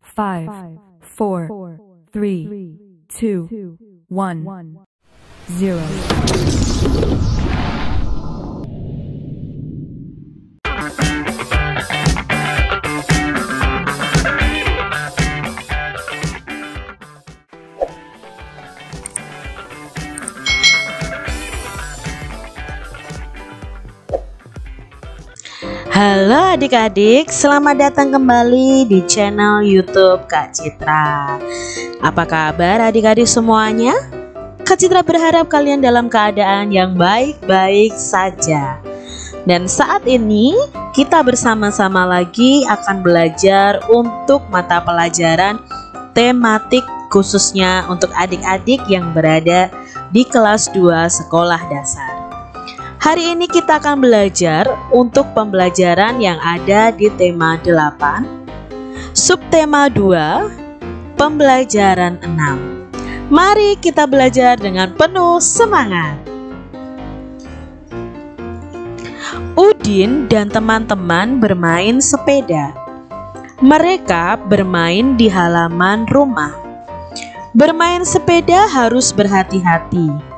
five, four, three, two, one, zero. Halo adik-adik, selamat datang kembali di channel YouTube Kak Citra. Apa kabar adik-adik semuanya? Kak Citra berharap kalian dalam keadaan yang baik-baik saja. Dan saat ini kita bersama-sama lagi akan belajar untuk mata pelajaran tematik khususnya untuk adik-adik yang berada di kelas 2 sekolah dasar. Hari ini kita akan belajar untuk pembelajaran yang ada di tema 8, subtema 2, pembelajaran 6. Mari kita belajar dengan penuh semangat. Udin dan teman-teman bermain sepeda. Mereka bermain di halaman rumah. Bermain sepeda harus berhati-hati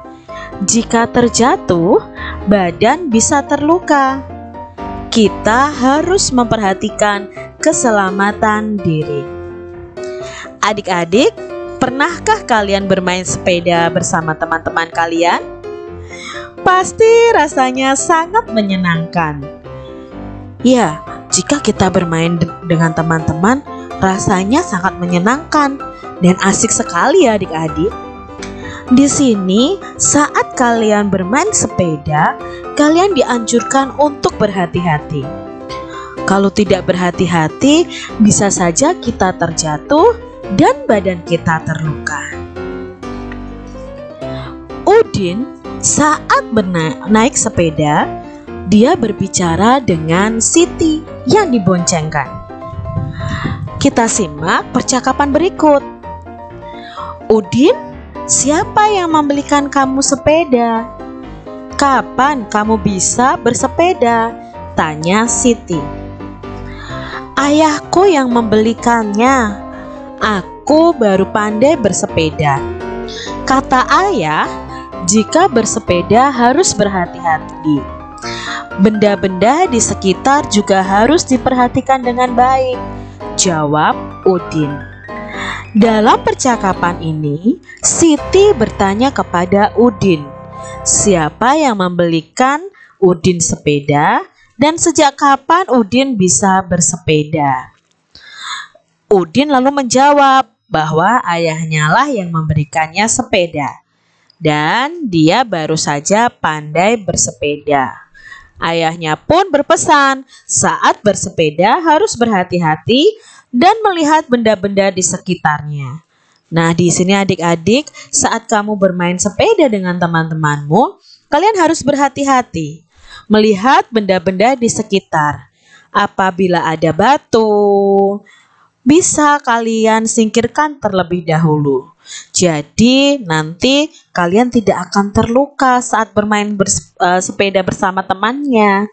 jika terjatuh, badan bisa terluka. Kita harus memperhatikan keselamatan diri. Adik-adik, pernahkah kalian bermain sepeda bersama teman-teman kalian? Pasti rasanya sangat menyenangkan. Ya, jika kita bermain de dengan teman-teman, rasanya sangat menyenangkan dan asik sekali ya adik-adik. Di sini, saat kalian bermain sepeda, kalian dianjurkan untuk berhati-hati. Kalau tidak berhati-hati, bisa saja kita terjatuh dan badan kita terluka. Udin saat naik sepeda, dia berbicara dengan Siti yang diboncengkan. Kita simak percakapan berikut. Udin Siapa yang membelikan kamu sepeda? Kapan kamu bisa bersepeda? Tanya Siti. Ayahku yang membelikannya. Aku baru pandai bersepeda. Kata ayah, jika bersepeda harus berhati-hati. Benda-benda di sekitar juga harus diperhatikan dengan baik. Jawab Udin. Dalam percakapan ini, Siti bertanya kepada Udin, siapa yang membelikan Udin sepeda dan sejak kapan Udin bisa bersepeda? Udin lalu menjawab bahwa ayahnya lah yang memberikannya sepeda dan dia baru saja pandai bersepeda. Ayahnya pun berpesan, saat bersepeda harus berhati-hati dan melihat benda-benda di sekitarnya. Nah, di sini adik-adik, saat kamu bermain sepeda dengan teman-temanmu, kalian harus berhati-hati melihat benda-benda di sekitar. Apabila ada batu, bisa kalian singkirkan terlebih dahulu. Jadi, nanti kalian tidak akan terluka saat bermain eh, sepeda bersama temannya.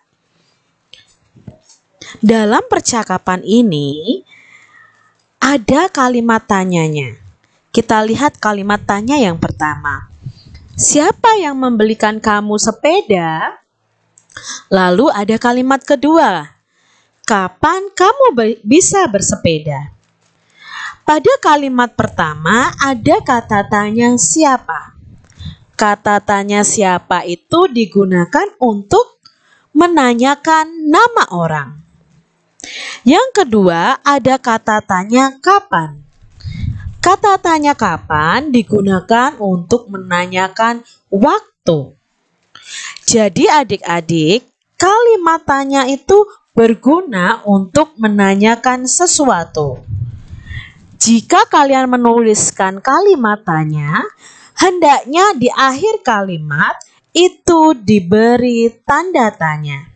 Dalam percakapan ini, ada kalimat tanyanya. Kita lihat kalimat tanya yang pertama. Siapa yang membelikan kamu sepeda? Lalu ada kalimat kedua. Kapan kamu bisa bersepeda? Pada kalimat pertama ada kata tanya siapa. Kata tanya siapa itu digunakan untuk menanyakan nama orang. Yang kedua, ada kata tanya kapan. Kata tanya kapan digunakan untuk menanyakan waktu. Jadi adik-adik, kalimat tanya itu berguna untuk menanyakan sesuatu. Jika kalian menuliskan kalimat tanya, hendaknya di akhir kalimat itu diberi tanda tanya.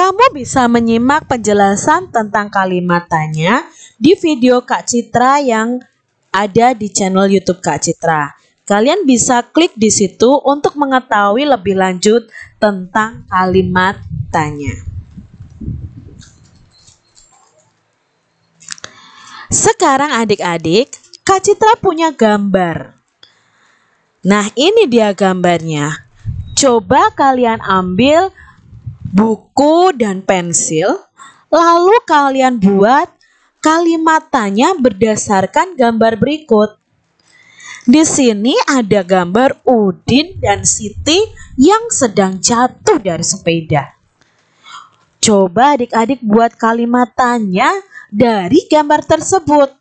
Kamu bisa menyimak penjelasan tentang kalimat tanya di video Kak Citra yang ada di channel YouTube Kak Citra. Kalian bisa klik di situ untuk mengetahui lebih lanjut tentang kalimat tanya. Sekarang adik-adik, Kak Citra punya gambar. Nah, ini dia gambarnya. Coba kalian ambil buku dan pensil, lalu kalian buat kalimat tanya berdasarkan gambar berikut. Di sini ada gambar Udin dan Siti yang sedang jatuh dari sepeda. Coba adik-adik buat kalimat tanya dari gambar tersebut.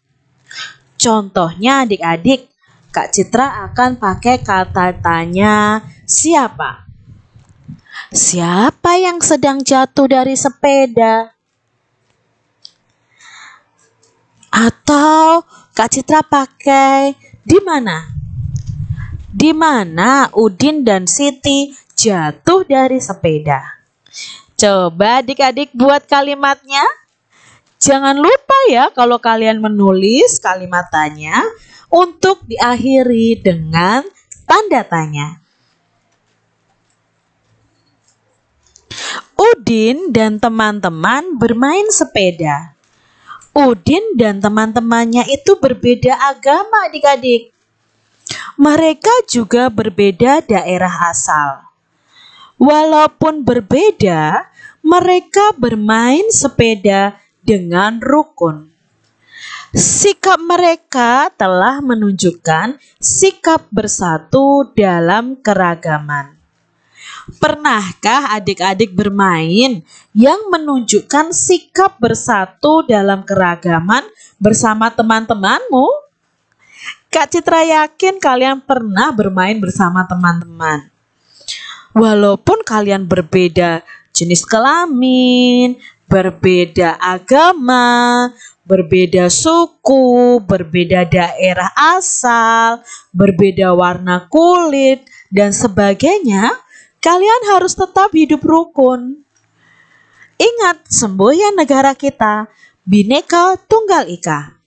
Contohnya adik-adik, Kak Citra akan pakai kata tanya siapa? Siapa yang sedang jatuh dari sepeda? Atau Kak Citra pakai di mana? Di mana Udin dan Siti jatuh dari sepeda? Coba adik-adik buat kalimatnya. Jangan lupa ya kalau kalian menulis kalimatannya untuk diakhiri dengan tanda tanya. Udin dan teman-teman bermain sepeda. Udin dan teman-temannya itu berbeda agama adik-adik. Mereka juga berbeda daerah asal. Walaupun berbeda, mereka bermain sepeda dengan rukun. Sikap mereka telah menunjukkan sikap bersatu dalam keragaman. Pernahkah adik-adik bermain yang menunjukkan sikap bersatu dalam keragaman bersama teman-temanmu? Kak Citra yakin kalian pernah bermain bersama teman-teman. Walaupun kalian berbeda jenis kelamin, berbeda agama, berbeda suku, berbeda daerah asal, berbeda warna kulit, dan sebagainya, Kalian harus tetap hidup rukun. Ingat semboyan negara kita, Bhinneka Tunggal Ika.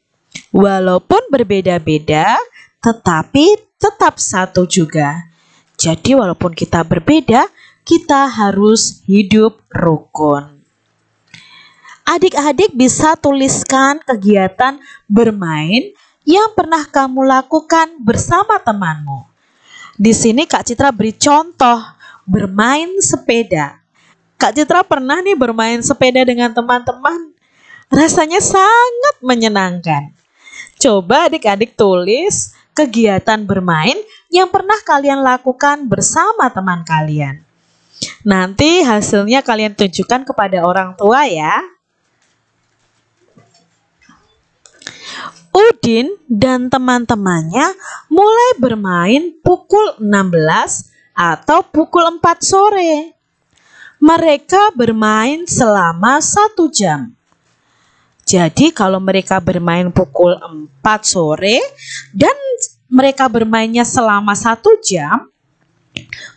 Walaupun berbeda-beda, tetapi tetap satu juga. Jadi walaupun kita berbeda, kita harus hidup rukun. Adik-adik bisa tuliskan kegiatan bermain yang pernah kamu lakukan bersama temanmu. Di sini Kak Citra beri contoh bermain sepeda. Kak Citra pernah nih bermain sepeda dengan teman-teman. Rasanya sangat menyenangkan. Coba adik-adik tulis kegiatan bermain yang pernah kalian lakukan bersama teman kalian. Nanti hasilnya kalian tunjukkan kepada orang tua ya. Udin dan teman-temannya mulai bermain pukul 16 atau pukul 4 sore. Mereka bermain selama satu jam. Jadi kalau mereka bermain pukul 4 sore dan mereka bermainnya selama satu jam,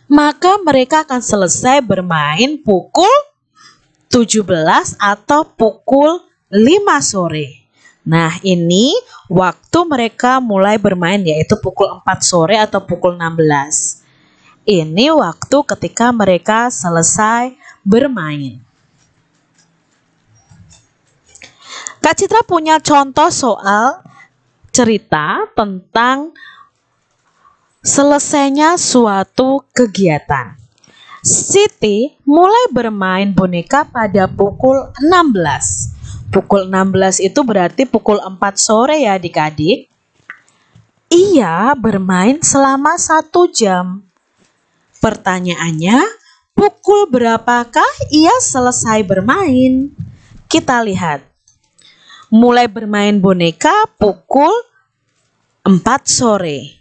maka mereka akan selesai bermain pukul 17 atau pukul 5 sore. Nah, ini waktu mereka mulai bermain yaitu pukul 4 sore atau pukul 16. Ini waktu ketika mereka selesai bermain. Kak Citra punya contoh soal cerita tentang selesainya suatu kegiatan. Siti mulai bermain boneka pada pukul 16. Pukul 16 itu berarti pukul 4 sore ya adik-adik. Ia bermain selama satu jam. Pertanyaannya, pukul berapakah ia selesai bermain? Kita lihat. Mulai bermain boneka pukul 4 sore.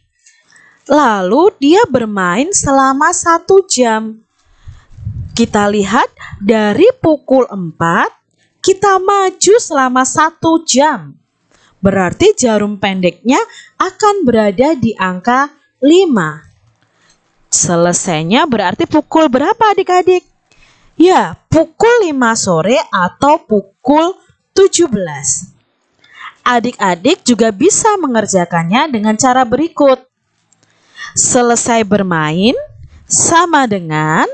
Lalu dia bermain selama satu jam. Kita lihat dari pukul 4, kita maju selama satu jam. Berarti jarum pendeknya akan berada di angka 5. Selesainya berarti pukul berapa adik-adik? Ya, pukul 5 sore atau pukul 17. Adik-adik juga bisa mengerjakannya dengan cara berikut. Selesai bermain sama dengan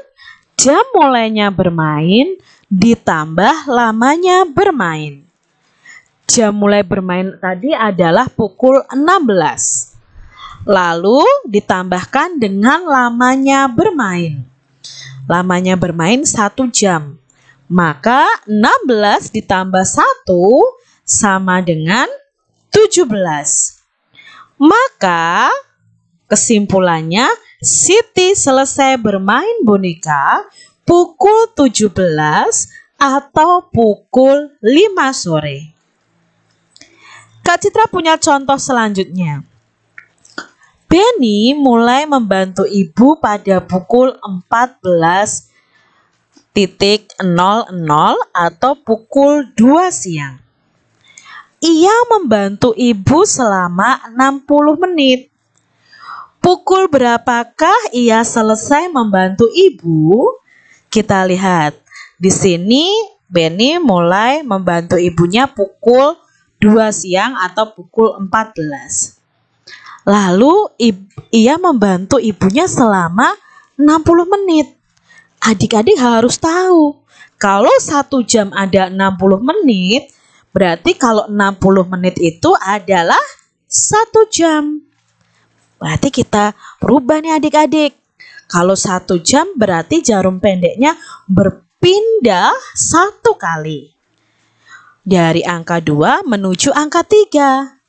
jam mulainya bermain ditambah lamanya bermain. Jam mulai bermain tadi adalah pukul 16. Lalu ditambahkan dengan lamanya bermain. Lamanya bermain 1 jam. Maka 16 ditambah 1 sama dengan 17. Maka kesimpulannya Siti selesai bermain boneka pukul 17 atau pukul 5 sore. Kak Citra punya contoh selanjutnya. Benny mulai membantu ibu pada pukul 14.00 atau pukul 2 siang. Ia membantu ibu selama 60 menit. Pukul berapakah ia selesai membantu ibu? Kita lihat. Di sini Benny mulai membantu ibunya pukul 2 siang atau pukul 14. Lalu ia membantu ibunya selama 60 menit. Adik-adik harus tahu, kalau satu jam ada 60 menit, berarti kalau 60 menit itu adalah satu jam. Berarti kita rubah nih adik-adik. Kalau satu jam berarti jarum pendeknya berpindah satu kali. Dari angka 2 menuju angka 3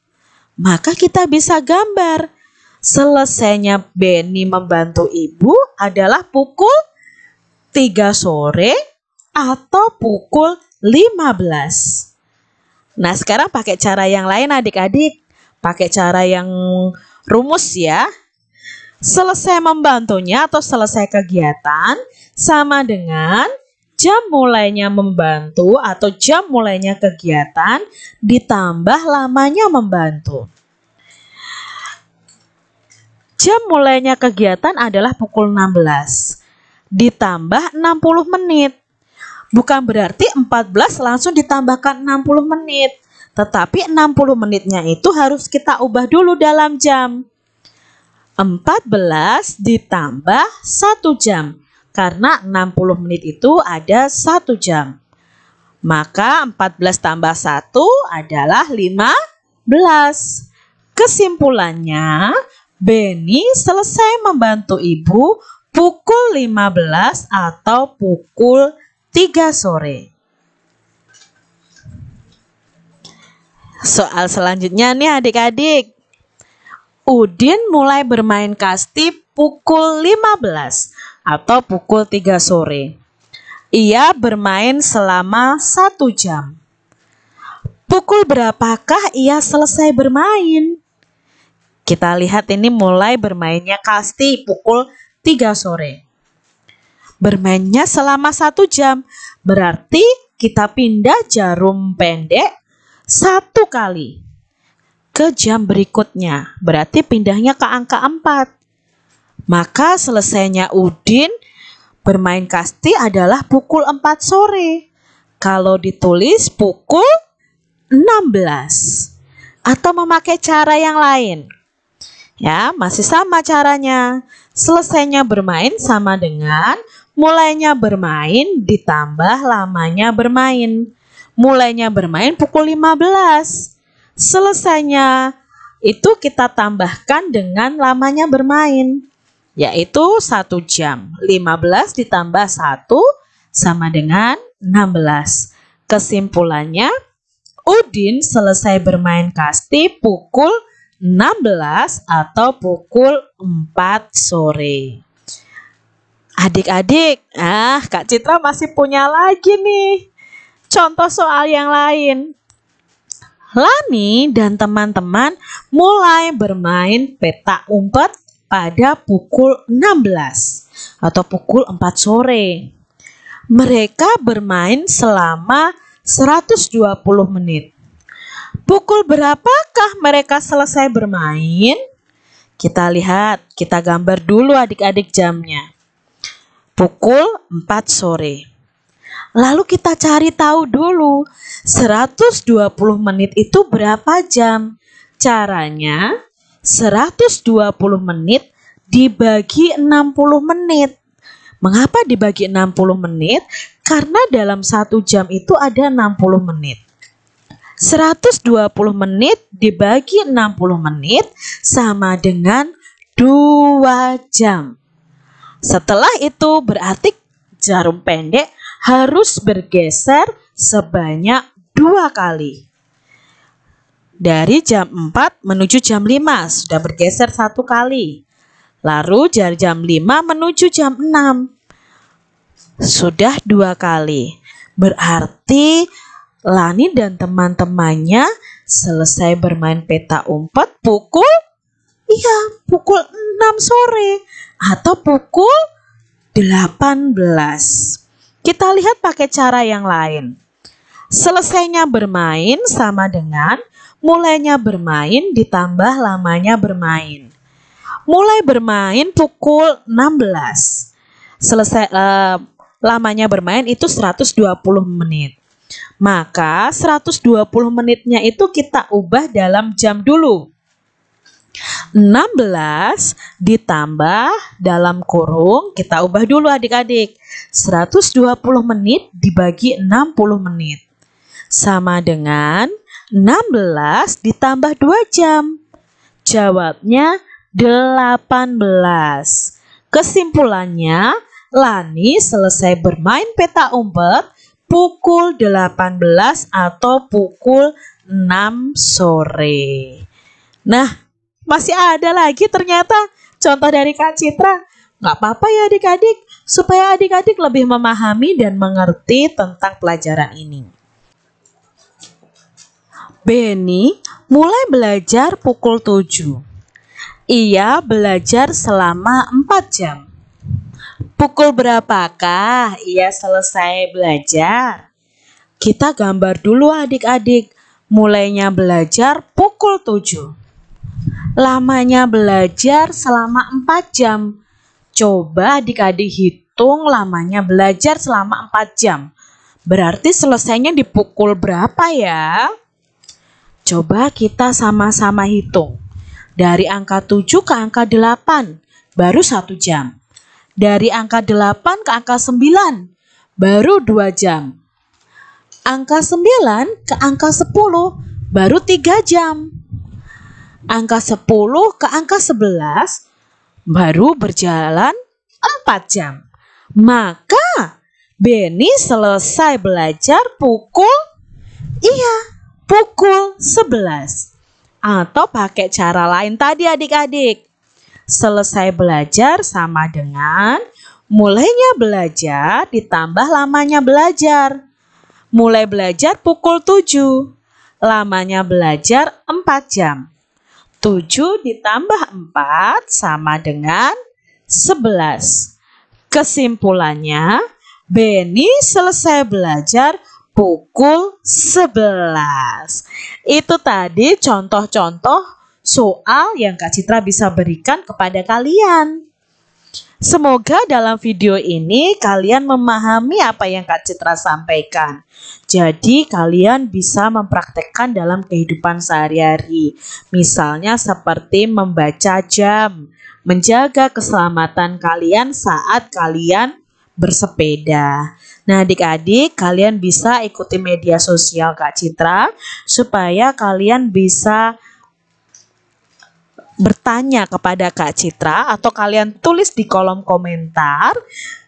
maka kita bisa gambar. Selesainya Benny membantu ibu adalah pukul 3 sore atau pukul 15. Nah sekarang pakai cara yang lain adik-adik. Pakai cara yang rumus ya. Selesai membantunya atau selesai kegiatan sama dengan jam mulainya membantu atau jam mulainya kegiatan ditambah lamanya membantu. Jam mulainya kegiatan adalah pukul 16 ditambah 60 menit. Bukan berarti 14 langsung ditambahkan 60 menit. Tetapi 60 menitnya itu harus kita ubah dulu dalam jam. 14 ditambah 1 jam karena 60 menit itu ada 1 jam. Maka 14 tambah 1 adalah 15. Kesimpulannya, Benny selesai membantu ibu pukul 15 atau pukul 3 sore. Soal selanjutnya nih adik-adik. Udin mulai bermain kasti pukul 15 atau pukul 3 sore. Ia bermain selama satu jam. Pukul berapakah ia selesai bermain? Kita lihat ini mulai bermainnya Kasti pukul 3 sore. Bermainnya selama satu jam, berarti kita pindah jarum pendek satu kali ke jam berikutnya. Berarti pindahnya ke angka 4. Maka selesainya Udin bermain kasti adalah pukul 4 sore. Kalau ditulis pukul 16 atau memakai cara yang lain. Ya, masih sama caranya. Selesainya bermain sama dengan mulainya bermain ditambah lamanya bermain. Mulainya bermain pukul 15. Selesainya itu kita tambahkan dengan lamanya bermain yaitu 1 jam. 15 ditambah 1 sama dengan 16. Kesimpulannya, Udin selesai bermain kasti pukul 16 atau pukul 4 sore. Adik-adik, ah Kak Citra masih punya lagi nih contoh soal yang lain. Lani dan teman-teman mulai bermain peta umpet pada pukul 16 atau pukul 4 sore. Mereka bermain selama 120 menit. Pukul berapakah mereka selesai bermain? Kita lihat, kita gambar dulu adik-adik jamnya. Pukul 4 sore. Lalu kita cari tahu dulu 120 menit itu berapa jam. Caranya 120 menit dibagi 60 menit. Mengapa dibagi 60 menit? Karena dalam satu jam itu ada 60 menit. 120 menit dibagi 60 menit sama dengan 2 jam. Setelah itu berarti jarum pendek harus bergeser sebanyak dua kali dari jam 4 menuju jam 5 sudah bergeser satu kali. Lalu dari jam 5 menuju jam 6 sudah dua kali. Berarti Lani dan teman-temannya selesai bermain peta umpet pukul iya pukul 6 sore atau pukul 18. Kita lihat pakai cara yang lain. Selesainya bermain sama dengan mulainya bermain ditambah lamanya bermain. Mulai bermain pukul 16. Selesai uh, lamanya bermain itu 120 menit. Maka 120 menitnya itu kita ubah dalam jam dulu. 16 ditambah dalam kurung kita ubah dulu adik-adik. 120 menit dibagi 60 menit sama dengan 16 ditambah 2 jam? Jawabnya 18. Kesimpulannya, Lani selesai bermain peta umpet pukul 18 atau pukul 6 sore. Nah, masih ada lagi ternyata contoh dari Kak Citra. Nggak apa-apa ya adik-adik, supaya adik-adik lebih memahami dan mengerti tentang pelajaran ini. Benny mulai belajar pukul 7. Ia belajar selama 4 jam. Pukul berapakah ia selesai belajar? Kita gambar dulu adik-adik. Mulainya belajar pukul 7. Lamanya belajar selama 4 jam. Coba adik-adik hitung lamanya belajar selama 4 jam. Berarti selesainya di pukul berapa ya? Coba kita sama-sama hitung. Dari angka 7 ke angka 8, baru 1 jam. Dari angka 8 ke angka 9, baru 2 jam. Angka 9 ke angka 10, baru 3 jam. Angka 10 ke angka 11, baru berjalan 4 jam. Maka Benny selesai belajar pukul iya pukul 11. Atau pakai cara lain tadi adik-adik. Selesai belajar sama dengan mulainya belajar ditambah lamanya belajar. Mulai belajar pukul 7. Lamanya belajar 4 jam. 7 ditambah 4 sama dengan 11. Kesimpulannya, Benny selesai belajar pukul 11. Itu tadi contoh-contoh soal yang Kak Citra bisa berikan kepada kalian. Semoga dalam video ini kalian memahami apa yang Kak Citra sampaikan. Jadi kalian bisa mempraktekkan dalam kehidupan sehari-hari. Misalnya seperti membaca jam, menjaga keselamatan kalian saat kalian bersepeda. Nah adik-adik kalian bisa ikuti media sosial Kak Citra supaya kalian bisa bertanya kepada Kak Citra atau kalian tulis di kolom komentar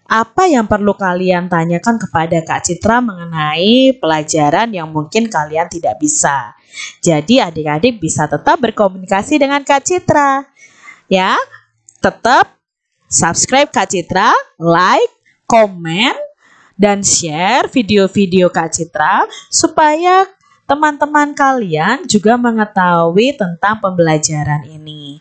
apa yang perlu kalian tanyakan kepada Kak Citra mengenai pelajaran yang mungkin kalian tidak bisa. Jadi adik-adik bisa tetap berkomunikasi dengan Kak Citra. Ya, tetap subscribe Kak Citra, like, komen, dan share video-video Kak Citra supaya teman-teman kalian juga mengetahui tentang pembelajaran ini.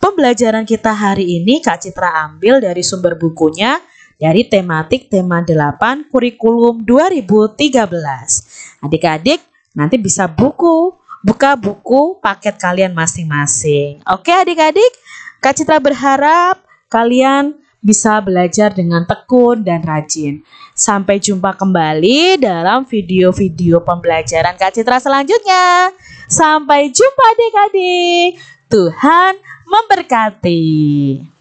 Pembelajaran kita hari ini Kak Citra ambil dari sumber bukunya dari tematik tema 8 kurikulum 2013. Adik-adik nanti bisa buku, buka buku paket kalian masing-masing. Oke adik-adik, Kak Citra berharap kalian bisa belajar dengan tekun dan rajin. Sampai jumpa kembali dalam video-video pembelajaran Kak Citra selanjutnya. Sampai jumpa adik-adik. Tuhan memberkati.